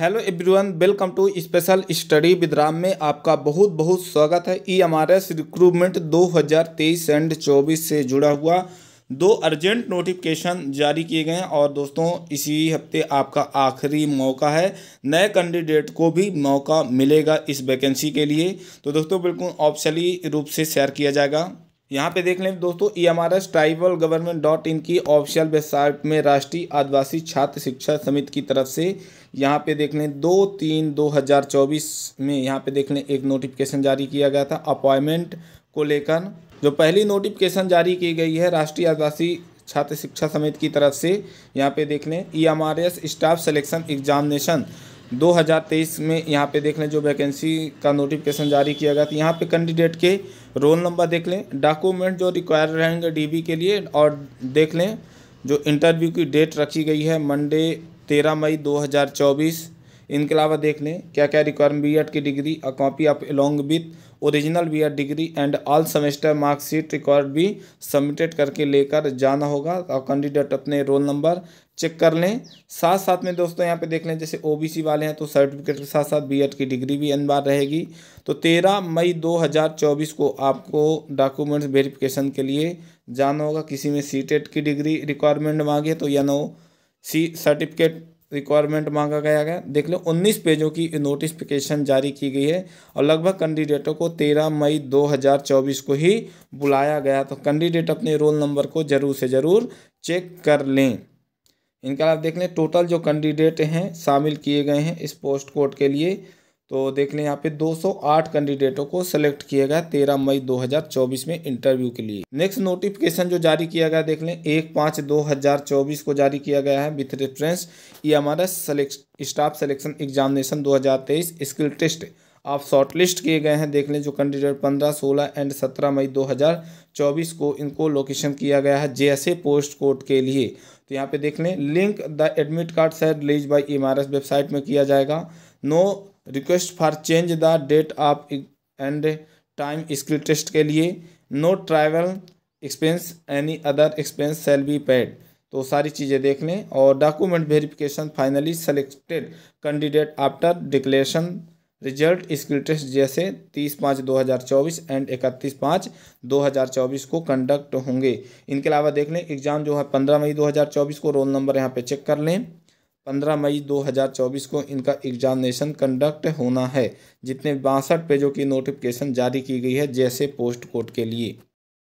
hello everyone welcome to special study with Ram में आपका बहुत बहुत स्वागत है E M R S recruitment दो हज़ार तेईस एंड चौबीस से जुड़ा हुआ दो अर्जेंट नोटिफिकेशन जारी किए गए हैं और दोस्तों इसी हफ्ते आपका आखिरी मौका है नए कैंडिडेट को भी मौका मिलेगा इस वैकेंसी के लिए तो दोस्तों बिल्कुल ऑप्शनली रूप से शेयर किया जाएगा यहाँ पे देख लें दोस्तों E M R S tribal government dot in की ऑफिशियल वेबसाइट में राष्ट्रीय आदिवासी छात्र शिक्षा समिति की तरफ से यहाँ पे देख लें दो तीन दो हज़ार चौबीस में यहाँ पे देख लें एक नोटिफिकेशन जारी किया गया था अपॉइंटमेंट को लेकर जो पहली नोटिफिकेशन जारी की गई है राष्ट्रीय आदिवासी छात्र शिक्षा समिति की तरफ से यहाँ पे देख लें E M R S staff selection examination 2023 में यहाँ पे देख लें जो वैकेंसी का नोटिफिकेशन जारी किया गया था यहाँ पे कैंडिडेट के रोल नंबर देख लें डॉक्यूमेंट जो रिक्वायर रहेंगे डीबी के लिए और देख लें जो इंटरव्यू की डेट रखी गई है मंडे तेरह मई इनके अलावा देख लें क्या क्या रिक्वायरमेंट बी की degree a copy of along with original B degree and all semester marksheet record भी सबमिटेड करके लेकर जाना होगा और कैंडिडेट अपने रोल नंबर चेक कर लें साथ साथ में दोस्तों यहाँ पे देख लें जैसे ओ वाले हैं तो सर्टिफिकेट के साथ साथ बीएड की डिग्री भी अनिवार्य रहेगी तो तेरह मई 2024 को आपको डॉक्यूमेंट्स वेरिफिकेशन के लिए जाना होगा किसी में सी की डिग्री रिक्वायरमेंट मांगे तो या नो सी सर्टिफिकेट रिक्वायरमेंट मांगा गया है देख लो 19 पेजों की नोटिफिकेशन जारी की गई है और लगभग कैंडिडेटों को 13 मई 2024 को ही बुलाया गया तो कैंडिडेट अपने रोल नंबर को ज़रूर से ज़रूर चेक कर लें इनका आप देख लें टोटल जो कैंडिडेट हैं शामिल किए गए हैं इस पोस्ट कोड के लिए तो देख लें यहाँ पे 208 कैंडिडेटों को सिलेक्ट किया गया तेरह मई 2024 में इंटरव्यू के लिए नेक्स्ट नोटिफिकेशन जो जारी किया गया देख लें एक पाँच चौबीस को जारी किया गया है विथ रेफरेंस ये हमारा select staff selection examination 2023 skill test आप शॉर्टलिस्ट किए गए हैं देख लें जो कैंडिडेट पंद्रह सोलह एंड सत्रह मई 2024 को इनको लोकेशन किया गया है जैसे पोस्ट कोड के लिए तो यहाँ पे देख लें link the admit card sir release by M website में किया जाएगा no no request for change the date of and time skill test के लिए no travel expense any other expense shall be paid तो सारी चीज़ें देख लें और document verification finally selected candidate after declaration result skill test जैसे तीस पाँच दो हज़ार चौबीस एंड इकतीस पाँच दो हज़ार चौबीस को कंडक्ट होंगे इनके अलावा देख लें एग्ज़ाम जो है पंद्रह मई दो हज़ार चौबीस को रोल नंबर यहाँ पे चेक कर लें पंद्रह मई 2024 को इनका एग्जामिनेशन कंडक्ट होना है जितने बासठ पेजों की नोटिफिकेशन जारी की गई है जैसे पोस्ट कोड के लिए